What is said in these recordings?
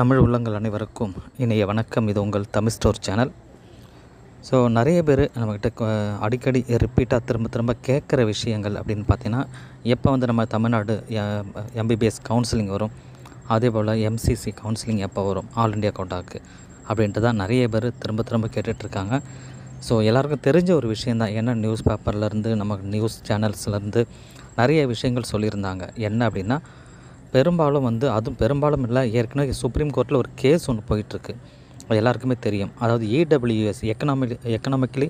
தமிழ் உள்ளங்கள் அனைவருக்கும் இணைய வணக்கம் இது உங்கள் தமிழ் ஸ்டோர் சேனல் ஸோ நிறைய பேர் நம்மக்கிட்ட அடிக்கடி ரிப்பீட்டாக திரும்ப திரும்ப கேட்குற விஷயங்கள் அப்படின்னு பார்த்தீங்கன்னா எப்போ வந்து நம்ம தமிழ்நாடு எம்பிபிஎஸ் கவுன்சிலிங் வரும் அதே போல் எம்சிசி கவுன்சிலிங் எப்போ வரும் ஆல் இண்டியா கோட்டாக்கு அப்படின்ட்டு தான் நிறைய பேர் திரும்ப திரும்ப கேட்டுட்ருக்காங்க ஸோ எல்லாருக்கும் தெரிஞ்ச ஒரு விஷயந்தான் ஏன்னா நியூஸ் பேப்பர்லேருந்து நமக்கு நியூஸ் சேனல்ஸ்லேருந்து நிறைய விஷயங்கள் சொல்லியிருந்தாங்க என்ன அப்படின்னா பெரும்பாலும் வந்து அதுவும் பெரும்பாலும் இல்லை ஏற்கனவே சுப்ரீம் கோர்ட்டில் ஒரு கேஸ் ஒன்று போயிட்டுருக்கு அது எல்லாருக்குமே தெரியும் அதாவது இடபிள்யூஎஸ் எக்கனாமிக் எக்கனாமிக்கலி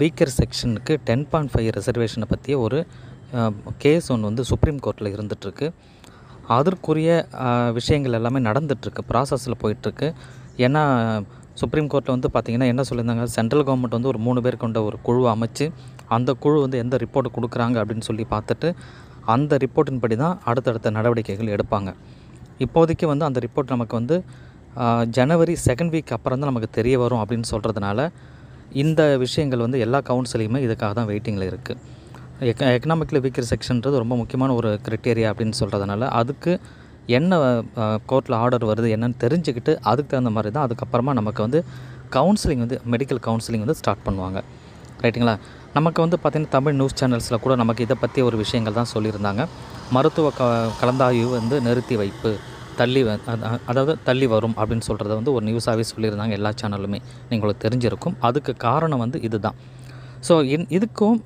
வீக்கர் செக்ஷனுக்கு டென் பாயிண்ட் ஃபைவ் ரிசர்வேஷனை பற்றிய ஒரு கேஸ் ஒன்று வந்து சுப்ரீம் கோர்ட்டில் இருந்துகிட்ருக்கு அதற்குரிய விஷயங்கள் எல்லாமே நடந்துகிட்ருக்கு ப்ராசஸில் போயிட்டுருக்கு ஏன்னா சுப்ரீம் கோர்ட்டில் வந்து பார்த்திங்கன்னா என்ன சொல்லியிருந்தாங்க சென்ட்ரல் கவர்மெண்ட் வந்து ஒரு மூணு பேர் கொண்ட ஒரு குழு அமைச்சு அந்த குழு வந்து எந்த ரிப்போர்ட் கொடுக்குறாங்க அப்படின்னு சொல்லி பார்த்துட்டு அந்த ரிப்போர்ட்டின் படி தான் அடுத்தடுத்த நடவடிக்கைகள் எடுப்பாங்க இப்போதைக்கு வந்து அந்த ரிப்போர்ட் நமக்கு வந்து ஜனவரி செகண்ட் வீக் அப்புறம் தான் நமக்கு தெரிய வரும் அப்படின்னு சொல்கிறதுனால இந்த விஷயங்கள் வந்து எல்லா கவுன்சிலையுமே இதுக்காக தான் வெயிட்டிங்கில் இருக்குது எக்க எக்கனாமிக்கலி வீக்கர் செக்ஷன்றது ரொம்ப முக்கியமான ஒரு க்ரிட்டேரியா அப்படின்னு சொல்கிறதுனால அதுக்கு என்ன கோர்ட்டில் ஆர்டர் வருது என்னன்னு தெரிஞ்சுக்கிட்டு அதுக்கு தகுந்த மாதிரி தான் அதுக்கப்புறமா நமக்கு வந்து கவுன்சிலிங் வந்து மெடிக்கல் கவுன்சிலிங் வந்து ஸ்டார்ட் பண்ணுவாங்க ரைட்டுங்களா நமக்கு வந்து பார்த்திங்கன்னா தமிழ் நியூஸ் சேனல்ஸில் கூட நமக்கு இதை பற்றி ஒரு விஷயங்கள் தான் சொல்லியிருந்தாங்க மருத்துவ க கலந்தாய்வு வந்து நிறுத்தி வைப்பு தள்ளி அதாவது தள்ளி வரும் அப்படின்னு சொல்கிறத வந்து ஒரு நியூஸாகவே சொல்லியிருந்தாங்க எல்லா சேனலுமே உங்களுக்கு தெரிஞ்சிருக்கும் அதுக்கு காரணம் வந்து இதுதான் ஸோ இன் இதுக்கும்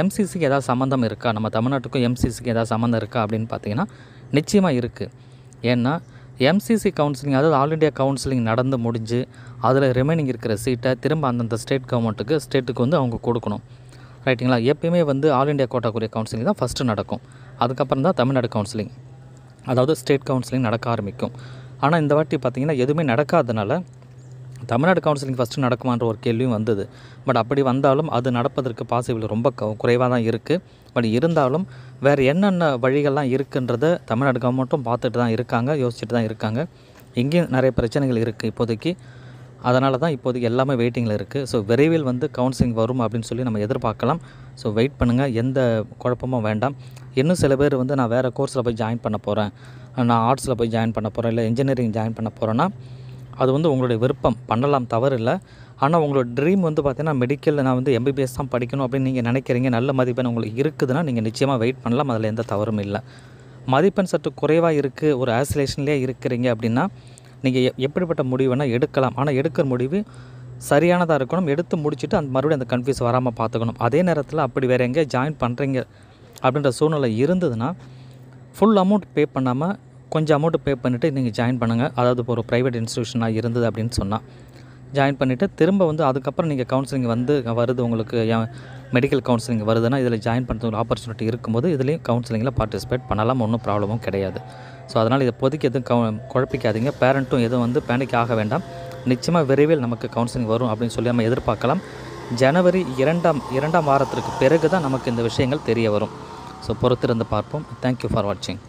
எம்சிசிக்கு ஏதாவது சம்மந்தம் இருக்கா நம்ம தமிழ்நாட்டுக்கும் எம்சிசிக்கு ஏதாவது சம்மந்தம் இருக்கா அப்படின்னு பார்த்தீங்கன்னா நிச்சயமாக இருக்குது ஏன்னா எம்சிசி கவுன்சிலிங் அதாவது ஆல் இண்டியா கவுன்சிலிங் நடந்து முடிஞ்சு அதில் ரிமைனிங் இருக்கிற சீட்டை திரும்ப அந்தந்த ஸ்டேட் கவர்மெண்ட்டுக்கு ஸ்டேட்டுக்கு வந்து அவங்க கொடுக்கணும் ரைட்டுங்களா எப்பயுமே வந்து ஆல் இண்டியா கோட்டாக்குரிய கவுன்சிலிங் தான் ஃபஸ்ட்டு நடக்கும் அதுக்கப்புறம் தான் தமிழ்நாடு கவுன்சிலிங் அதாவது ஸ்டேட் கவுன்சிலிங் நடக்க ஆரம்பிக்கும் ஆனால் இந்த வாட்டி பார்த்திங்கன்னா எதுவுமே நடக்காதனால தமிழ்நாடு கவுன்சிலிங் ஃபஸ்ட்டு நடக்குமான்ற ஒரு கேள்வியும் வந்தது பட் அப்படி வந்தாலும் அது நடப்பதற்கு பாசிபிள் ரொம்ப குறைவாக தான் இருக்குது பட் இருந்தாலும் வேறு என்னென்ன வழிகள்லாம் இருக்குன்றத தமிழ்நாடு கவர்மெண்ட்டும் பார்த்துட்டு தான் இருக்காங்க யோசிச்சுட்டு தான் இருக்காங்க இங்கேயும் நிறைய பிரச்சனைகள் இருக்குது இப்போதைக்கு அதனால தான் இப்போதைக்கு எல்லாமே வெயிட்டிங்கில் இருக்குது ஸோ விரைவில் வந்து கவுன்சிலிங் வரும் அப்படின்னு சொல்லி நம்ம எதிர்பார்க்கலாம் ஸோ வெயிட் பண்ணுங்கள் எந்த குழப்பமும் வேண்டாம் இன்னும் சில பேர் வந்து நான் வேறு கோர்ஸில் போய் ஜாயின் பண்ண போகிறேன் நான் ஆர்ட்ஸில் போய் ஜாயின் பண்ண போகிறேன் இல்லை இன்ஜினியரிங் ஜாயின் பண்ண போகிறேன்னா அது வந்து உங்களுடைய விருப்பம் பண்ணலாம் தவறு இல்லை ஆனால் உங்களோட ட்ரீம் வந்து பார்த்தீங்கன்னா மெடிக்கலில் நான் வந்து எம்பிபிஎஸ் தான் படிக்கணும் அப்படின்னு நீங்கள் நினைக்கிறீங்க நல்ல மதிப்பெண் உங்களுக்கு இருக்குதுன்னா நீங்கள் நிச்சயமாக வெயிட் பண்ணலாம் அதில் எந்த தவறும் இல்லை மதிப்பெண் சற்று குறைவாக இருக்குது ஒரு ஆசிலேஷன்லேயே இருக்கிறீங்க அப்படின்னா நீங்கள் எப்படிப்பட்ட முடிவுனா எடுக்கலாம் ஆனால் எடுக்கிற முடிவு சரியானதாக இருக்கணும் எடுத்து முடிச்சுட்டு அந்த மறுபடியும் அந்த கன்ஃபியூஸ் வராமல் பார்த்துக்கணும் அதே நேரத்தில் அப்படி வேறு எங்கேயா ஜாயின் பண்ணுறீங்க அப்படின்ற சூழ்நிலை இருந்ததுன்னா ஃபுல் அமௌண்ட் பே பண்ணாமல் கொஞ்சம் அமௌண்ட்டு பே பண்ணிவிட்டு நீங்கள் ஜாயின் பண்ணுங்கள் அதாவது இப்போ ஒரு ப்ரைவேட் இன்ஸ்டியூஷனாக இருந்தது அப்படின்னு சொன்னால் ஜாயின் பண்ணிவிட்டு திரும்ப வந்து அதுக்கப்புறம் நீங்கள் கவுன்சிலிங் வந்து வருது உங்களுக்கு மெடிக்கல் கவுன்சிலிங் வருதுன்னா இதில் ஜாயின் பண்ணுறது ஒரு ஆப்பர்ச்சுனிட்டி இருக்கும்போது இதுலேயும் கவுன்சிலிங்கில் பார்ட்டிசிபேட் பண்ணலாம் ஒன்றும் ப்ராப்ளமும் கிடையாது ஸோ அதனால் இதை பொதுக்கி எதுவும் கவு குழப்பிக்காதீங்க பேரண்ட்டும் எதுவும் வந்து பேனிக் ஆக வேண்டாம் நிச்சயமாக விரைவில் நமக்கு கவுன்சிலிங் வரும் அப்படின்னு சொல்லி நம்ம எதிர்பார்க்கலாம் ஜனவரி இரண்டாம் இரண்டாம் வாரத்திற்கு பிறகு தான் நமக்கு இந்த விஷயங்கள் தெரிய வரும் ஸோ பொறுத்திருந்து பார்ப்போம் தேங்க்யூ ஃபார் வாட்சிங்